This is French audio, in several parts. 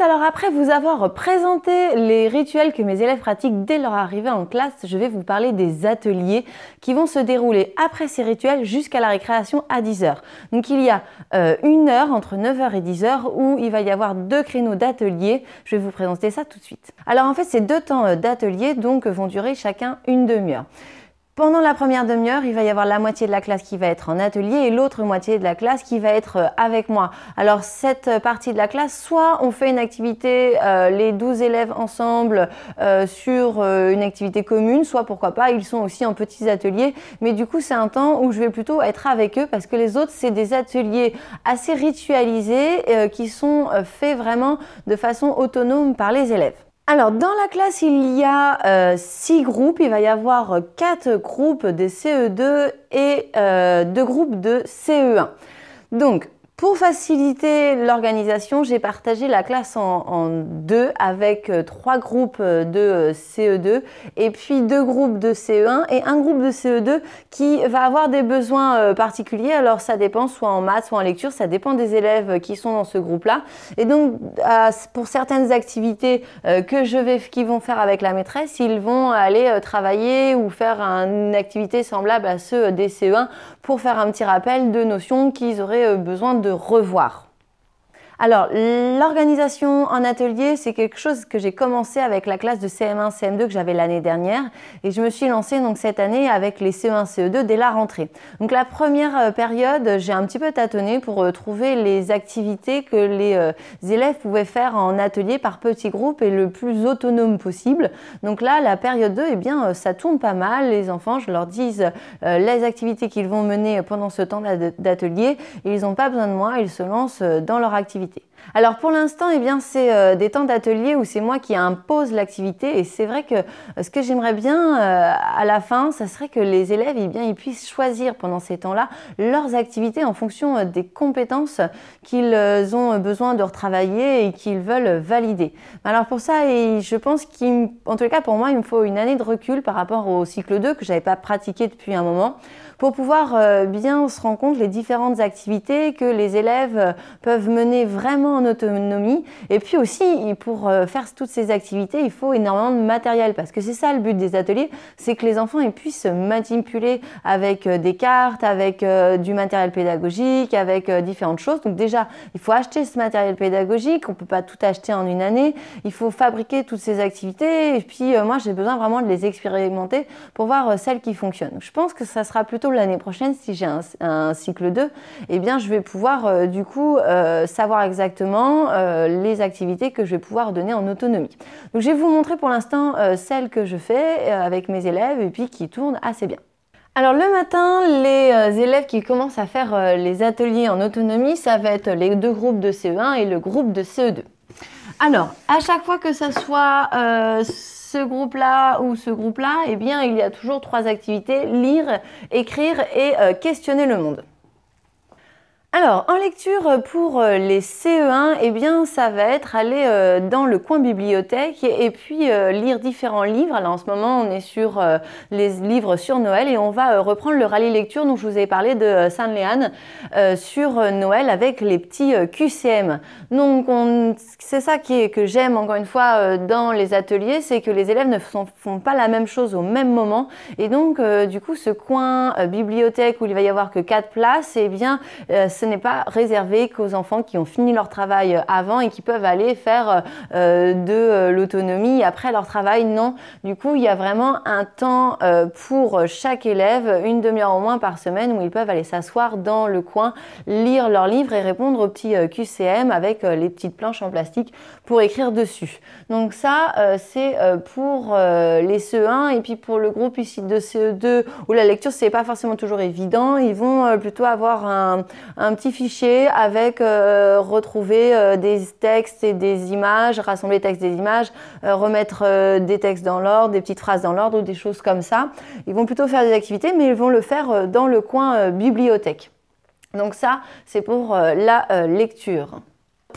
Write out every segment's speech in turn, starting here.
alors après vous avoir présenté les rituels que mes élèves pratiquent dès leur arrivée en classe, je vais vous parler des ateliers qui vont se dérouler après ces rituels jusqu'à la récréation à 10h. Donc il y a euh, une heure entre 9h et 10h où il va y avoir deux créneaux d'ateliers. Je vais vous présenter ça tout de suite. Alors en fait ces deux temps euh, d'atelier donc vont durer chacun une demi-heure. Pendant la première demi-heure, il va y avoir la moitié de la classe qui va être en atelier et l'autre moitié de la classe qui va être euh, avec moi. Alors cette euh, partie de la classe, soit on fait une activité, euh, les 12 élèves ensemble sur une activité commune, soit pourquoi pas, ils sont aussi en petits ateliers. Mais du coup, c'est un temps où je vais plutôt être avec eux parce que les autres, c'est des ateliers assez ritualisés qui sont faits vraiment de façon autonome par les élèves. Alors, dans la classe, il y a 6 euh, six groupes. Il va y avoir 4 euh, groupes des CE2 et 2 euh, deux groupes de CE1. Donc, pour faciliter l'organisation, j'ai partagé la classe en, deux avec euh, trois groupes euh, de euh, CE2 et puis deux groupes de CE1 et un groupe de CE2 qui va avoir des besoins particuliers. Alors ça dépend soit en maths, soit en lecture, ça dépend des élèves qui sont dans ce groupe-là. Et donc pour certaines activités que je vais, qu'ils vont faire avec la maîtresse, ils vont aller travailler ou faire une activité semblable à ceux des CE1 pour faire un petit rappel de notions qu'ils auraient besoin de revoir. Alors, l'organisation en atelier, c'est quelque chose que j'ai commencé avec la classe de CM1, CM2 que j'avais l'année dernière. Et je me suis lancée donc cette année avec les CE1, CE2 dès la rentrée. Donc, la première euh, période, j'ai un petit peu tâtonné pour euh, trouver les activités que les euh, élèves pouvaient faire en atelier par petits groupes et le plus autonome possible. Donc là, la période 2, eh bien, ça tourne pas mal. Les enfants, je leur dis les activités qu'ils vont mener pendant ce temps d'atelier. Ils n'ont pas besoin de moi, ils se lancent dans leur activité. Alors pour l'instant, eh bien c'est euh, des temps d'atelier où c'est moi qui impose l'activité et c'est vrai que euh, ce que j'aimerais bien euh, à la fin, ça serait que les élèves et eh bien, ils puissent choisir pendant ces temps-là leurs activités en fonction des compétences qu'ils ont besoin de retravailler et qu'ils veulent valider. Alors pour ça, et je pense qu'en tout cas pour moi, il me faut une année de recul par rapport au cycle 2 que j'avais pas pratiqué depuis un moment pour pouvoir bien se rendre compte les différentes activités que les élèves peuvent mener vraiment en autonomie. Et puis aussi, pour euh, faire toutes ces activités, il faut énormément de matériel parce que c'est ça le but des ateliers, c'est que les enfants puissent puissent manipuler avec euh, des cartes, avec euh, du matériel pédagogique, avec différentes choses. Donc déjà, il faut acheter ce matériel pédagogique, on peut pas tout acheter en une année. Il faut fabriquer toutes ces activités. Et puis moi, j'ai besoin vraiment de les expérimenter pour voir celles qui fonctionnent. Je pense que ça sera plutôt l'année prochaine si j'ai un, cycle 2. et eh bien, je vais pouvoir du coup savoir exactement euh, les activités que je vais pouvoir donner en autonomie. je vais vous montrer pour l'instant euh, celles que je fais euh, avec mes élèves et puis qui tournent assez bien. Alors le matin, les élèves qui commencent à faire les ateliers en autonomie, ça va être les deux groupes de CE1 et le groupe de CE2. Alors, à chaque fois que ça soit ce groupe-là ou ce groupe-là, eh bien, il y a toujours trois activités, lire, écrire et questionner le monde. Alors, en lecture euh, pour euh, les CE1, eh bien, ça va être aller euh, dans le coin bibliothèque et puis lire différents livres. Alors, en ce moment, on est sur les livres sur Noël et on va reprendre le rallye lecture dont je vous ai parlé de saint léan sur Noël avec les petits QCM. Donc, c'est ça qui est, que j'aime, encore une fois, dans les ateliers, c'est que les élèves ne font pas la même chose au même moment. Et donc, du coup, ce coin bibliothèque où il va y avoir que quatre places, eh bien, ce n'est pas réservé qu'aux enfants qui ont fini leur travail euh, avant et qui peuvent aller faire euh, euh, de l'autonomie après leur travail. Non, du coup, il y a vraiment un temps pour chaque élève, une demi-heure au moins par semaine, où ils peuvent aller s'asseoir dans le coin, lire leur livre et répondre aux petits QCM avec les petites planches en plastique pour écrire dessus. Donc ça, c'est pour les CE1 et puis pour le groupe ici de CE2 où la lecture, ce n'est pas forcément toujours évident, ils vont plutôt avoir un petit fichier avec euh, retrouver euh, des textes et des images, rassembler des textes et des images, euh, remettre des textes dans l'ordre, des petites phrases dans l'ordre ou des choses comme ça. Ils vont plutôt faire des activités, mais ils vont le faire dans le coin bibliothèque. Donc ça, c'est pour la lecture.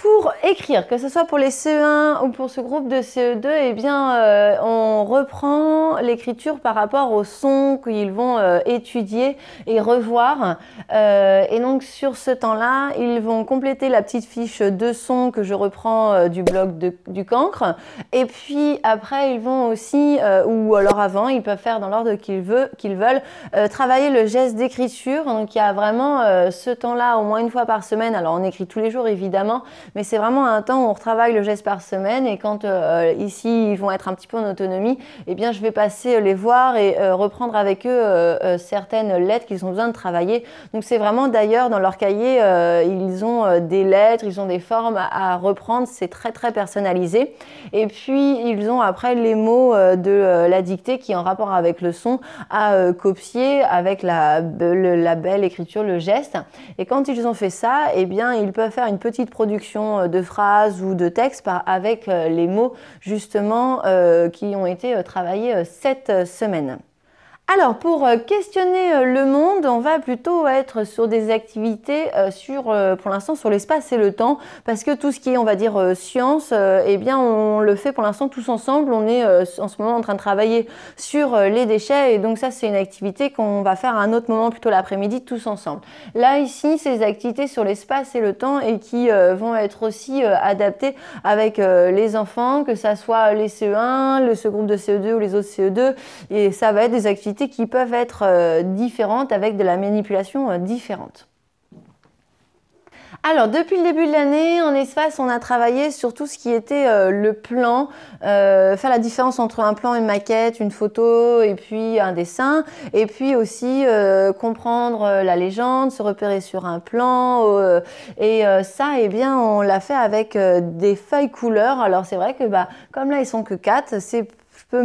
Pour écrire, que ce soit pour les CE1 ou pour ce groupe de CE2, eh bien, euh, on reprend l'écriture par rapport aux sons qu'ils vont euh, étudier et revoir. Euh, et donc, sur ce temps-là, ils vont compléter la petite fiche de sons que je reprends du blog du cancre. Et puis, après, ils vont aussi, ou alors avant, ils peuvent faire dans l'ordre qu'ils veulent, travailler le geste d'écriture. Donc, il y a vraiment ce temps-là, au moins une fois par semaine. Alors, on écrit tous les jours, évidemment. Mais c'est vraiment un temps où on retravaille le geste par semaine. Et quand euh, ici, ils vont être un petit peu en autonomie, eh bien, je vais passer euh, les voir et euh, reprendre avec eux certaines lettres qu'ils ont besoin de travailler. Donc, c'est vraiment d'ailleurs dans leur cahier, ils ont des lettres, ils ont des formes à, reprendre. C'est très, très personnalisé. Et puis, ils ont après les mots de la dictée qui est en rapport avec le son à copier avec la, belle écriture, le geste. Et quand ils ont fait ça, eh bien, ils peuvent faire une petite production euh, de phrases ou de textes avec euh, les mots justement euh, qui ont été travaillés cette semaine. Alors pour euh, questionner euh, le monde, on va plutôt être sur des activités euh, sur, pour l'instant sur l'espace et le temps, parce que tout ce qui est on va dire science, eh bien on le fait pour l'instant tous ensemble. On est en ce moment en train de travailler sur les déchets et donc ça c'est une activité qu'on va faire à un autre moment plutôt l'après-midi tous ensemble. Là ici c'est des activités sur l'espace et le temps et qui vont être aussi adaptées avec les enfants, que ça soit les CE1, le, ce groupe de CE2 ou les autres CE2, et ça va être des activités qui peuvent être euh, différentes avec de la manipulation euh, différente. Alors, depuis le début de l'année, en espace, on a travaillé sur tout ce qui était euh, le plan, faire la différence entre un plan, une maquette, une photo et puis un dessin, et puis aussi comprendre la légende, se repérer sur un plan, et ça, eh bien, on l'a fait avec des feuilles couleurs. Alors, c'est vrai que, bah, comme là, ils sont que 4, c'est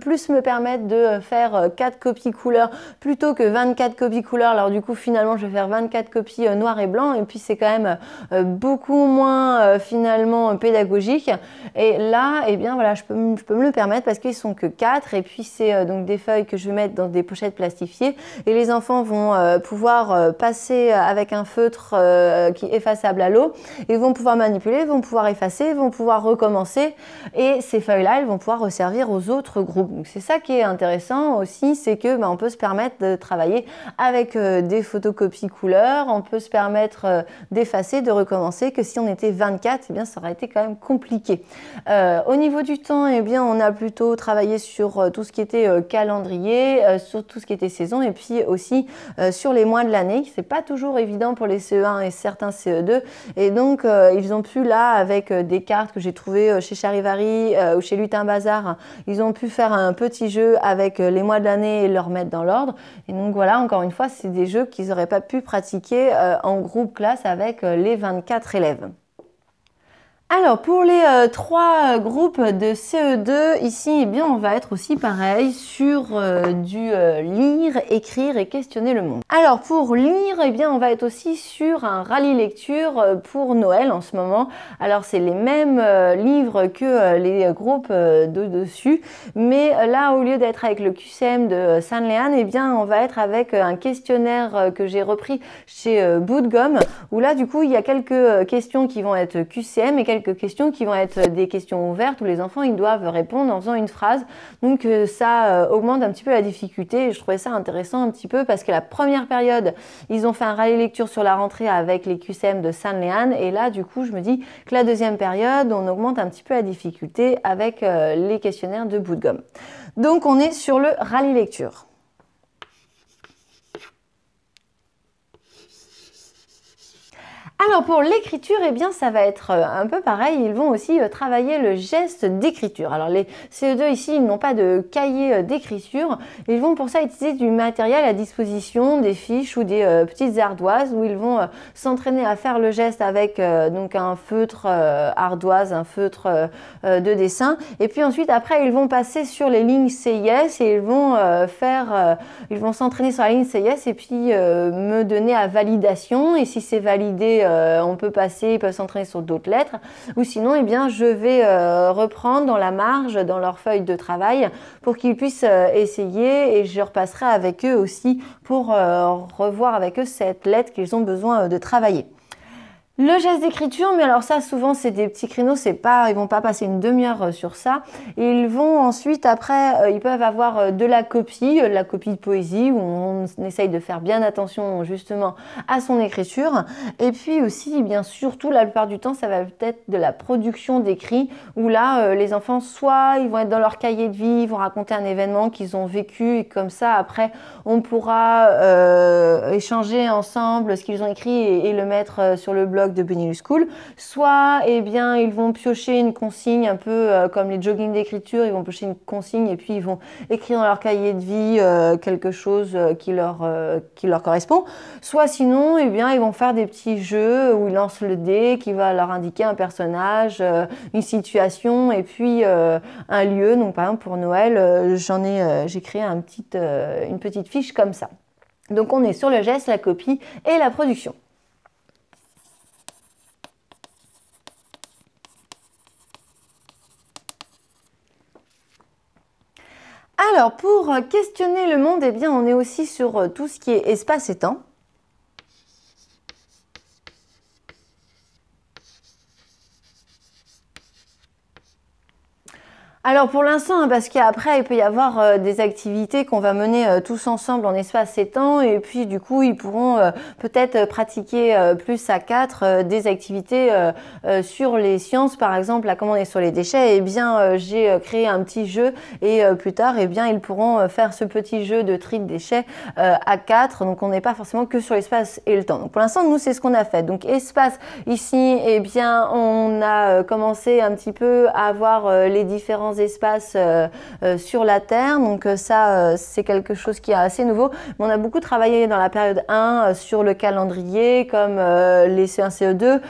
plus me permettre de faire euh, quatre copies couleur plutôt que 24 copies couleurs Alors du coup, finalement, je vais faire 24 copies euh, noir et blanc et puis c'est quand même euh, beaucoup moins finalement pédagogique. Et là, et eh bien voilà, je peux, je peux me le permettre parce qu'ils sont que 4 et puis c'est donc des feuilles que je vais mettre dans des pochettes plastifiées et les enfants vont pouvoir passer avec un feutre qui est effaçable à l'eau et vont pouvoir manipuler, vont pouvoir effacer, vont pouvoir recommencer et ces feuilles-là, elles vont pouvoir resservir aux autres groupes c'est ça qui est intéressant aussi, c'est que ben, on peut se permettre de travailler avec euh, des photocopies couleurs, on peut se permettre euh, d'effacer, de recommencer, que si on était 24, eh bien ça aurait été quand même compliqué. Euh, au niveau du temps, eh bien on a plutôt travaillé sur tout ce qui était calendrier, sur tout ce qui était saison et puis aussi sur les mois de l'année. C'est pas toujours évident pour les CE1 et certains CE2 et donc ils ont pu là avec des cartes que j'ai trouvées chez Charivari ou chez Lutin Bazar, ils ont pu faire faire un petit jeu avec euh, les mois de l'année et leur mettre dans l'ordre. Et donc voilà, encore une fois, c'est des jeux qu'ils n'auraient pas pu pratiquer euh, en groupe classe avec euh, les 24 élèves. Alors pour les euh, trois euh, groupes de CE2, ici eh bien, on va être aussi pareil sur euh, du lire, écrire et questionner le monde. Alors pour lire, eh bien, on va être aussi sur un rallye lecture pour Noël en ce moment. Alors c'est les mêmes livres que les groupes de dessus, mais là au lieu d'être avec le QCM de San Lean, eh bien on va être avec un questionnaire que j'ai repris chez Bout de où là du coup il y a quelques questions qui vont être QCM et quelques questions qui vont être des questions ouvertes où les enfants ils doivent répondre en faisant une phrase. Donc euh, ça euh, augmente un petit peu la difficulté. je trouvais ça intéressant un petit peu parce que la première période, ils ont fait un rallye lecture sur la rentrée avec les QCM de San Léan. Et là, du coup, je me dis que la deuxième période, on augmente un petit peu la difficulté avec euh, les questionnaires de bout de gomme. Donc on est sur le rallye lecture. Alors pour l'écriture, eh bien ça va être euh, un peu pareil, ils vont aussi euh, travailler le geste d'écriture. Alors les CE2 ici, ils n'ont pas de cahier euh, d'écriture, ils vont pour ça utiliser du matériel à disposition, des fiches ou des petites ardoises où ils vont s'entraîner à faire le geste avec donc un feutre ardoise, un feutre de dessin et puis ensuite après ils vont passer sur les lignes CIS et ils vont faire ils vont s'entraîner sur la ligne CIS et puis me donner à validation et si c'est validé euh, on peut passer, ils peuvent s'entraîner sur d'autres lettres. Ou sinon, eh bien, je vais euh, reprendre dans la marge, dans leur feuille de travail, pour qu'ils puissent euh, essayer et je repasserai avec eux aussi pour revoir avec eux cette lettre qu'ils ont besoin de travailler. Le geste d'écriture, mais alors ça souvent c'est des petits créneaux, c'est pas, ils vont pas passer une demi-heure euh, sur ça. Ils vont ensuite après, euh, ils peuvent avoir euh, de la copie, de la copie de poésie où on essaye de faire bien attention justement à son écriture. Et puis aussi, bien surtout la plupart du temps, ça va peut-être de la production d'écrit où là les enfants soit ils vont être dans leur cahier de vie, ils vont raconter un événement qu'ils ont vécu et comme ça après on pourra échanger ensemble ce qu'ils ont écrit et le mettre sur le blog de Benelux School. Soit, eh bien, ils vont piocher une consigne un peu euh, comme les jogging d'écriture, ils vont piocher une consigne et puis ils vont écrire dans leur cahier de vie euh, quelque chose euh, qui leur, correspond. Soit sinon, eh bien, ils vont faire des petits jeux où ils lancent le dé qui va leur indiquer un personnage, une situation et puis un lieu. Donc, par exemple, pour Noël, j'en ai, j'ai créé une petite fiche comme ça. Donc on est sur le geste, la copie et la production. Alors pour questionner le monde, eh bien on est aussi sur euh, tout ce qui est espace et temps. alors pour l'instant, hein, parce qu'après, il peut y avoir euh, des activités qu'on va mener euh, tous ensemble en espace et temps, et puis du coup, ils pourront euh, peut-être pratiquer plus à quatre des activités sur les sciences, par exemple, là, comme on est sur les déchets, et eh bien j'ai créé un petit jeu, et plus tard, et eh bien ils pourront faire ce petit jeu de tri de déchets à quatre, donc on n'est pas forcément que sur l'espace et le temps. Donc pour l'instant, nous, c'est ce qu'on a fait. Donc espace, ici, et eh bien on a commencé un petit peu à voir les différents espaces euh, euh, sur la Terre. Donc euh, ça, c'est quelque chose qui est assez nouveau. Mais on a beaucoup travaillé dans la période 1 sur le calendrier, comme les C1, CE2,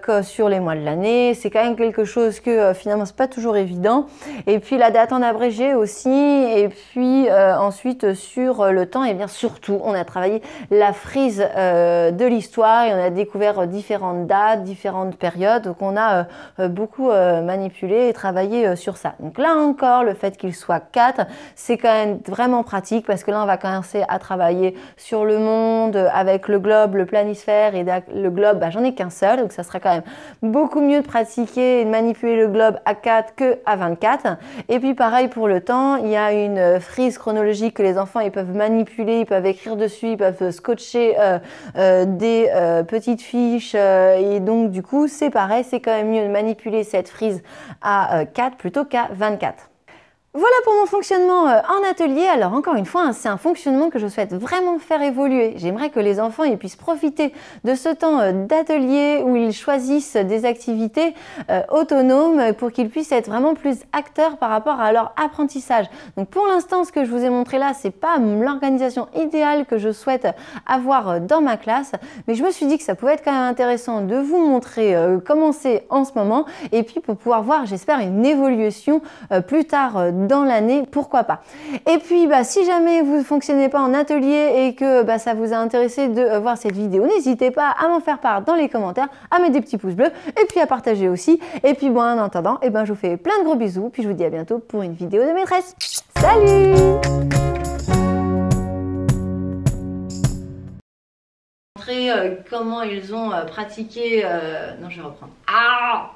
que sur les mois de l'année. C'est quand même quelque chose que finalement, c'est pas toujours évident. Et puis la date en abrégé aussi. Et puis ensuite, sur le temps, et bien surtout, on a travaillé la frise de l'histoire et on a découvert différentes dates, différentes périodes. Donc on a beaucoup manipulé et travaillé sur ça. Donc là encore, le fait qu'il soit 4, c'est quand même vraiment pratique parce que là, on va commencer à travailler sur le monde euh, avec le globe, le planisphère et le globe, bah, j'en ai qu'un seul, donc ça sera quand même beaucoup mieux de pratiquer et de manipuler le globe à 4 que à 24. Et puis pareil pour le temps, il y a une euh, frise chronologique que les enfants ils peuvent manipuler, ils peuvent écrire dessus, ils peuvent euh, scotcher des petites fiches et donc du coup, c'est pareil, c'est quand même mieux de manipuler cette frise à 4 plutôt qu'à 24. Voilà pour mon fonctionnement euh, en atelier. Alors encore une fois, hein, c'est un fonctionnement que je souhaite vraiment faire évoluer. J'aimerais que les enfants puissent profiter de ce temps euh, d'atelier où ils choisissent des activités euh, autonomes pour qu'ils puissent être vraiment plus acteurs par rapport à leur apprentissage. Donc pour l'instant, ce que je vous ai montré là, c'est pas l'organisation idéale que je souhaite avoir dans ma classe, mais je me suis dit que ça pouvait être quand même intéressant de vous montrer comment c'est en ce moment et puis pour pouvoir voir, j'espère, une évolution plus tard dans l'année, pourquoi pas. Et puis bah, si jamais vous ne fonctionnez pas en atelier et que bah, ça vous a intéressé de euh, voir cette vidéo, n'hésitez pas à m'en faire part dans les commentaires, à mettre des petits pouces bleus et puis à partager aussi. Et puis bon, en attendant, et eh ben, je vous fais plein de gros bisous, puis je vous dis à bientôt pour une vidéo de maîtresse. Salut euh, comment ils ont euh, pratiqué. Non, je vais Ah